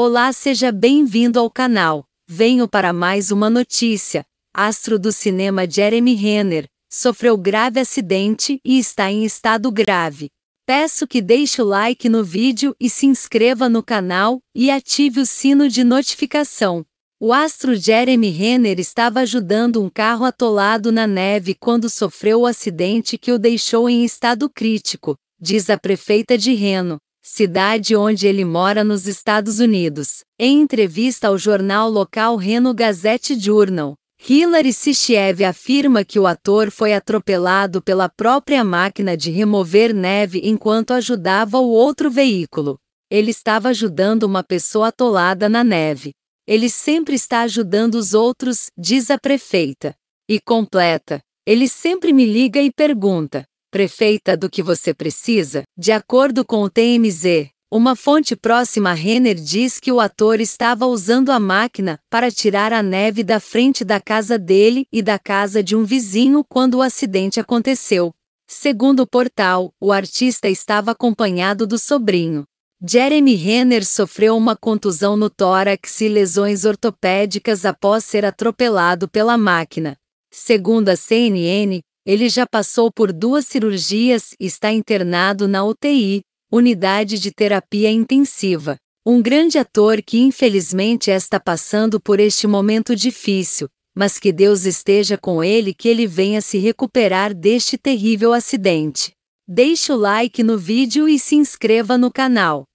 Olá, seja bem-vindo ao canal. Venho para mais uma notícia. Astro do cinema Jeremy Renner sofreu grave acidente e está em estado grave. Peço que deixe o like no vídeo e se inscreva no canal e ative o sino de notificação. O astro Jeremy Renner estava ajudando um carro atolado na neve quando sofreu o acidente que o deixou em estado crítico, diz a prefeita de Reno cidade onde ele mora nos Estados Unidos. Em entrevista ao jornal local Reno Gazette Journal, Hilary Sichiev afirma que o ator foi atropelado pela própria máquina de remover neve enquanto ajudava o outro veículo. Ele estava ajudando uma pessoa atolada na neve. Ele sempre está ajudando os outros, diz a prefeita. E completa. Ele sempre me liga e pergunta: prefeita do que você precisa, de acordo com o TMZ. Uma fonte próxima a Renner diz que o ator estava usando a máquina para tirar a neve da frente da casa dele e da casa de um vizinho quando o acidente aconteceu. Segundo o portal, o artista estava acompanhado do sobrinho. Jeremy Renner sofreu uma contusão no tórax e lesões ortopédicas após ser atropelado pela máquina. Segundo a CNN, ele já passou por duas cirurgias e está internado na UTI, Unidade de Terapia Intensiva. Um grande ator que infelizmente está passando por este momento difícil, mas que Deus esteja com ele que ele venha se recuperar deste terrível acidente. Deixe o like no vídeo e se inscreva no canal.